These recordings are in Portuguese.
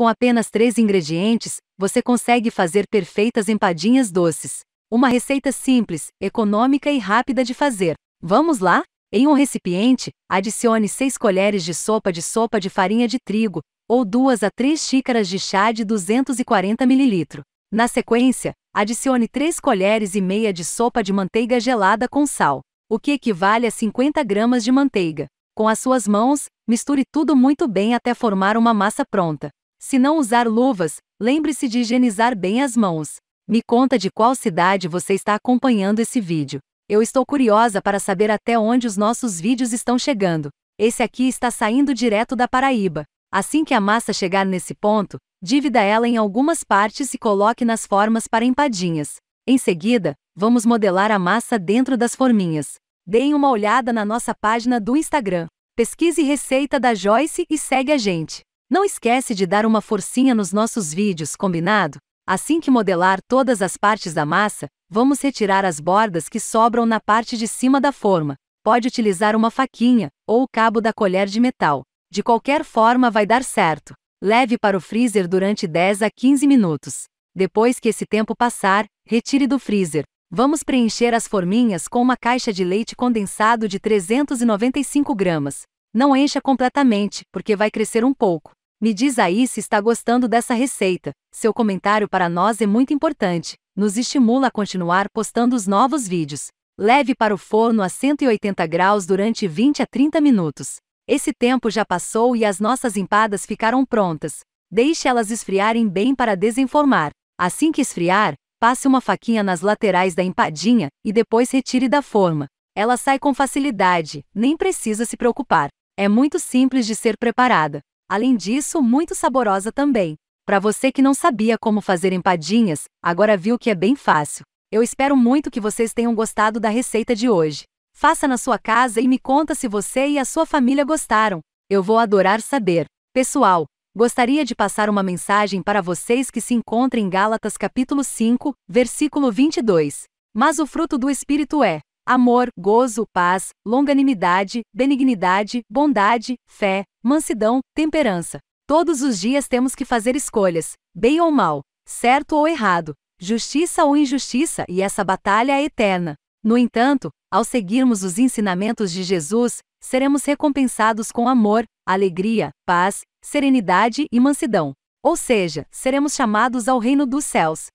Com apenas três ingredientes, você consegue fazer perfeitas empadinhas doces. Uma receita simples, econômica e rápida de fazer. Vamos lá? Em um recipiente, adicione 6 colheres de sopa de sopa de farinha de trigo, ou 2 a 3 xícaras de chá de 240 ml. Na sequência, adicione 3 colheres e meia de sopa de manteiga gelada com sal, o que equivale a 50 gramas de manteiga. Com as suas mãos, misture tudo muito bem até formar uma massa pronta. Se não usar luvas, lembre-se de higienizar bem as mãos. Me conta de qual cidade você está acompanhando esse vídeo. Eu estou curiosa para saber até onde os nossos vídeos estão chegando. Esse aqui está saindo direto da Paraíba. Assim que a massa chegar nesse ponto, divida ela em algumas partes e coloque nas formas para empadinhas. Em seguida, vamos modelar a massa dentro das forminhas. Deem uma olhada na nossa página do Instagram. Pesquise receita da Joyce e segue a gente. Não esquece de dar uma forcinha nos nossos vídeos, combinado? Assim que modelar todas as partes da massa, vamos retirar as bordas que sobram na parte de cima da forma. Pode utilizar uma faquinha ou o cabo da colher de metal. De qualquer forma vai dar certo. Leve para o freezer durante 10 a 15 minutos. Depois que esse tempo passar, retire do freezer. Vamos preencher as forminhas com uma caixa de leite condensado de 395 gramas. Não encha completamente, porque vai crescer um pouco. Me diz aí se está gostando dessa receita. Seu comentário para nós é muito importante, nos estimula a continuar postando os novos vídeos. Leve para o forno a 180 graus durante 20 a 30 minutos. Esse tempo já passou e as nossas empadas ficaram prontas. Deixe elas esfriarem bem para desenformar. Assim que esfriar, passe uma faquinha nas laterais da empadinha e depois retire da forma. Ela sai com facilidade, nem precisa se preocupar. É muito simples de ser preparada. Além disso, muito saborosa também. Para você que não sabia como fazer empadinhas, agora viu que é bem fácil. Eu espero muito que vocês tenham gostado da receita de hoje. Faça na sua casa e me conta se você e a sua família gostaram. Eu vou adorar saber. Pessoal, gostaria de passar uma mensagem para vocês que se encontram em Gálatas capítulo 5, versículo 22. Mas o fruto do espírito é amor, gozo, paz, longanimidade, benignidade, bondade, fé, mansidão, temperança. Todos os dias temos que fazer escolhas, bem ou mal, certo ou errado, justiça ou injustiça, e essa batalha é eterna. No entanto, ao seguirmos os ensinamentos de Jesus, seremos recompensados com amor, alegria, paz, serenidade e mansidão. Ou seja, seremos chamados ao reino dos céus.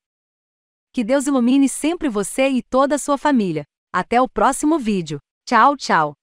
Que Deus ilumine sempre você e toda a sua família. Até o próximo vídeo. Tchau, tchau.